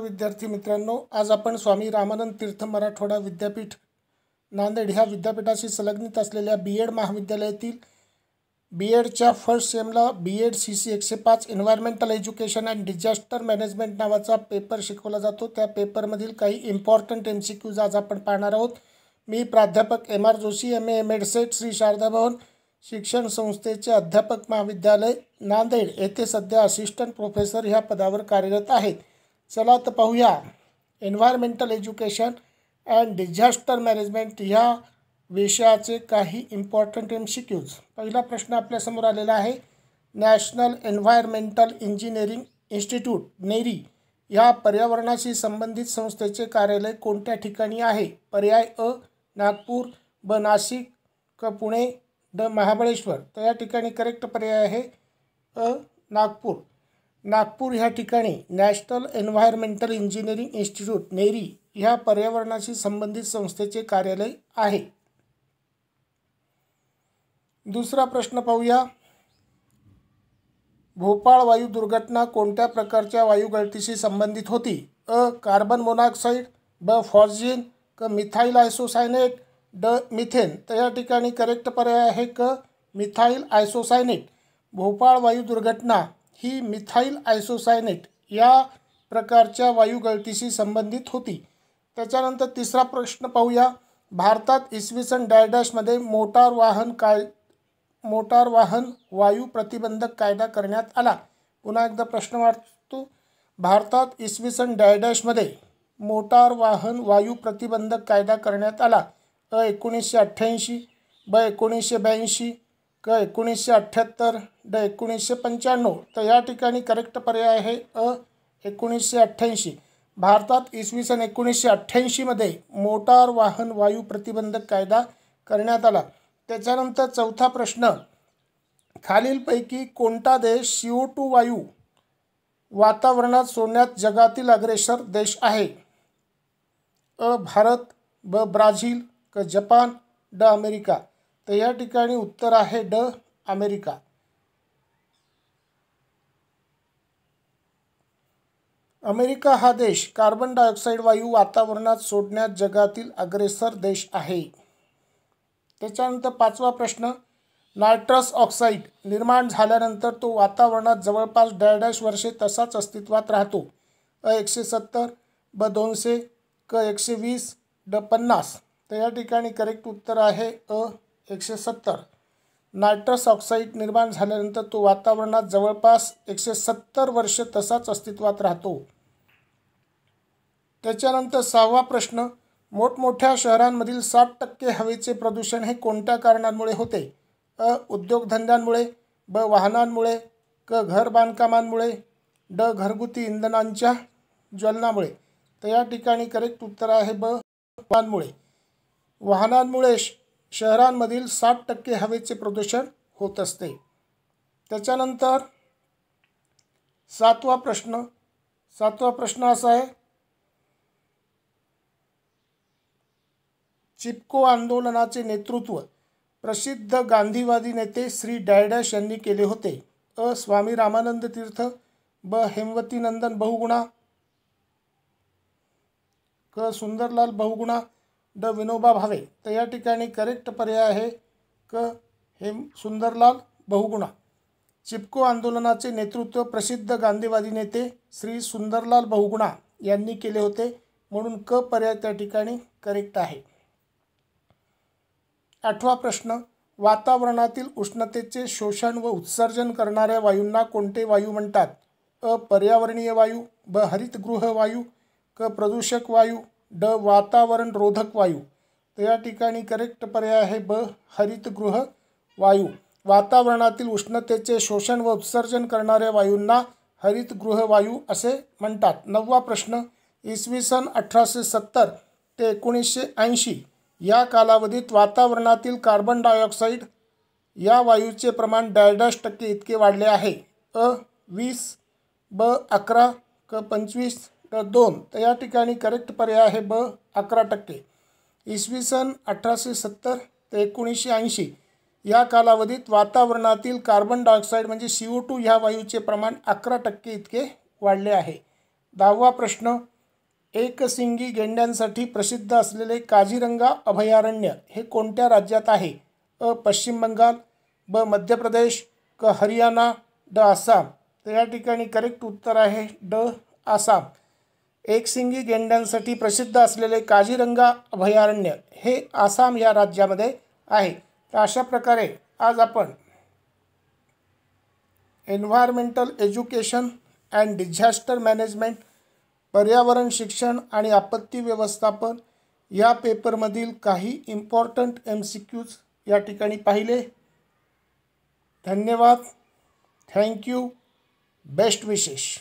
विद्यार्थी मित्रांनो आज आपण स्वामी रामानंद तीर्थ मराठवाडा विद्यापीठ नांदेड ह्या विद्यापीठाशी संलग्नित असलेल्या बी एड महाविद्यालयातील बी एडच्या फर्स्ट सेमला बी एड सी सी एकशे पाच environmental education and disaster management नावाचा पेपर शिकवला जातो त्या पेपरमधील काही इम्पॉर्टंट एम सी क्यूज आज आपण पाहणार आहोत मी प्राध्यापक M R Joshi M A M Ed SET Shri Sharada Bhavan शिक्षण संस्थेचे अध्यापक महाविद्यालय नांदेड येथे सध्या असिस्टंट प्रोफेसर ह्या पदावर कार्यरत आहेत चला तर पाहूया environmental education and disaster management ह्या विषयाचे काही इम्पॉर्टंट एम सी क्यूज पहिला प्रश्न आपल्यासमोर आलेला आहे national environmental engineering institute NEERI या पर्यावरणाशी संबंधित संस्थेचे कार्यालय कोणत्या ठिकाणी आहे पर्याय अ नागपूर ब नाशिक क पुणे ड महाबळेश्वर तर या ठिकाणी करेक्ट पर्याय आहे अ नागपूर नागपूर ह्या ठिकाणी national environmental engineering institute NEERI ह्या पर्यावरणाशी संबंधित संस्थेचे कार्यालय आहे दुसरा प्रश्न पाहूया भोपाळ वायू दुर्घटना कोणत्या प्रकारच्या वायुगळतीशी संबंधित होती अ कार्बन मोनॉक्साईड ब फॉर्जिन क मिथाईल आयसोसायनेट ड मिथेन तर या ठिकाणी करेक्ट पर्याय आहे क मिथाईल आयसोसायनेट भोपाळ वायू दुर्घटना ही मिथाईल आयसोसायनेट या प्रकारच्या वायू गळतीशी संबंधित होती त्याच्यानंतर तिसरा प्रश्न पाहूया भारतात इसवी सन डायडॅशमध्ये मोटार वाहन काय मोटार वाहन वायू प्रतिबंधक कायदा करण्यात आला पुन्हा एकदा प्रश्न वाटतो भारतात इसवी सन डायडॅशमध्ये मोटार वाहन वायू प्रतिबंधक कायदा करण्यात आला अ एकोणीसशे अठ्ठ्याऐंशी ब एकोणीसशे ब्याऐंशी क एकोणीसशे अठ्ठ्याहत्तर ड एकोणीसशे पंच्याण्णव तर या ठिकाणी करेक्ट पर्याय आहे अ एकोणीसशे अठ्ठ्याऐंशी भारतात इसवी सन एकोणीसशे अठ्ठ्याऐंशीमध्ये मोटार वाहन वायू प्रतिबंधक कायदा करण्यात आला त्याच्यानंतर चौथा प्रश्न खालीलपैकी कोणता देश सीओ टू वायू वातावरणात सोडण्यात जगातील अग्रेसर देश आहे अ भारत ब ब्राझील क जपान ड अमेरिका तर या ठिकाणी उत्तर आहे ड अमेरिका अमेरिका हा देश कार्बन डायऑक्साईड वायू वातावरणात सोडण्यात जगातील अग्रेसर देश आहे त्याच्यानंतर पाचवा प्रश्न नायट्रस ऑक्साईड निर्माण झाल्यानंतर तो वातावरणात जवळपास डॅश वर्षे तसाच अस्तित्वात राहतो अ एकशे सत्तर ब दोनशे क एकशे वीस ड पन्नास तर या ठिकाणी करेक्ट उत्तर आहे अ एकशे सत्तर नायट्रस ऑक्साइड निर्माण झाल्यानंतर तो वातावरणात जवळपास एकशे सत्तर वर्ष तसाच अस्तित्वात राहतो त्याच्यानंतर सहावा प्रश्न मोठमोठ्या शहरांमधील साठ टक्के हवेचे प्रदूषण हे कोणत्या कारणांमुळे होते अ उद्योगधंद्यांमुळे ब वाहनांमुळे क घर बांधकामांमुळे ड घरगुती इंधनांच्या ज्वलनामुळे तर या ठिकाणी करेक्ट उत्तर आहे ब वाहनांमुळे वाहनांमुळे शहरांमधील साठ टक्के हवेचे प्रदूषण होत असते त्याच्यानंतर सातवा प्रश्न सातवा प्रश्न असा आहे चिपको आंदोलनाचे नेतृत्व प्रसिद्ध गांधीवादी नेते श्री डायडॅश यांनी केले होते अ स्वामी रामानंद तीर्थ ब हेमवतीनंदन बहुगुणा क सुंदरलाल बहुगुणा ड विनोबा भावे तर या ठिकाणी करेक्ट पर्याय आहे क हे सुंदरलाल बहुगुणा चिपको आंदोलनाचे नेतृत्व प्रसिद्ध गांधीवादी नेते श्री सुंदरलाल बहुगुणा यांनी केले होते म्हणून क पर्याय त्या ठिकाणी करेक्ट आहे आठवा प्रश्न वातावरणातील उष्णतेचे शोषण व उत्सर्जन करणाऱ्या वायूंना कोणते वायू म्हणतात अ पर्यावरणीय वायू ब हरितगृह वायू क प्रदूषक वायू ड वातावरण रोधक वायू तर या ठिकाणी करेक्ट पर्याय आहे ब हरितगृह वायू वातावरणातील उष्णतेचे शोषण व उत्सर्जन करणाऱ्या वायूंना हरितगृह वायू असे म्हणतात नववा प्रश्न इसवी सन अठराशे सत्तर ते एकोणीसशे ऐंशी या कालावधीत वातावरणातील कार्बन डायऑक्साईड या वायूचे प्रमाण डॅडॅश टक्के इतके वाढले आहे अ वीस ब अकरा क पंचवीस तर दोन तर या ठिकाणी करेक्ट पर्याय आहे ब अकरा टक्के इसवी सन अठराशे सत्तर ते एकोणीसशे ऐंशी या कालावधीत वातावरणातील कार्बन डायऑक्साईड म्हणजे सी ओ टू ह्या वायूचे प्रमाण अकरा टक्के इतके वाढले आहे दहावा प्रश्न एकसिंगी गेंड्यांसाठी प्रसिद्ध असलेले काझीरंगा अभयारण्य हे कोणत्या राज्यात आहे अ पश्चिम बंगाल ब मध्य प्रदेश क हरियाणा ड आसाम तर या ठिकाणी करेक्ट उत्तर आहे ड आसाम एकसिंगी गेंड्यांसाठी प्रसिद्ध असलेले काजीरंगा अभयारण्य हे आसाम या राज्यामध्ये आहे तर अशा प्रकारे आज आपण environmental education and disaster management पर्यावरण शिक्षण आणि आपत्ती व्यवस्थापन या पेपरमधील काही इम्पॉर्टंट एम सी क्यूज या ठिकाणी पाहिले धन्यवाद थँक्यू बेस्ट विशेष